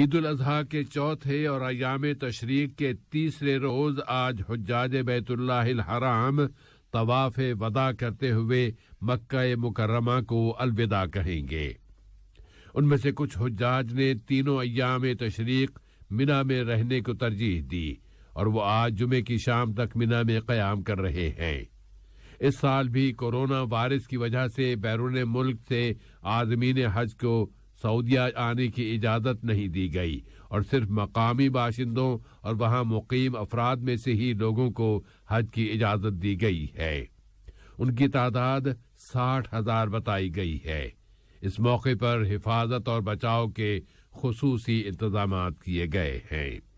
ईद उल अजहा के चौथे और अयाम तशरीक के तीसरे रोज आज हजाज बैतुल्लाहिल हराम तवाफ वदा करते हुए मक्का मुकरमा को अलविदा कहेंगे उनमें से कुछ हजाज ने तीनों अयाम तशरीक मिना में रहने को तरजीह दी और वो आज जुमे की शाम तक मिना में क्याम कर रहे हैं इस साल भी कोरोना वायरस की वजह से बैरून मुल्क से आजमीन हज को सऊदिया आने की इजाज़त नहीं दी गई और सिर्फ मकामी बाशिंदों और वहाँ मुकीम अफराद में से ही लोगों को हज की इजाज़त दी गई है उनकी तादाद साठ हजार बताई गई है इस मौके पर हिफाजत और बचाव के खसूसी इंतजाम किए गए हैं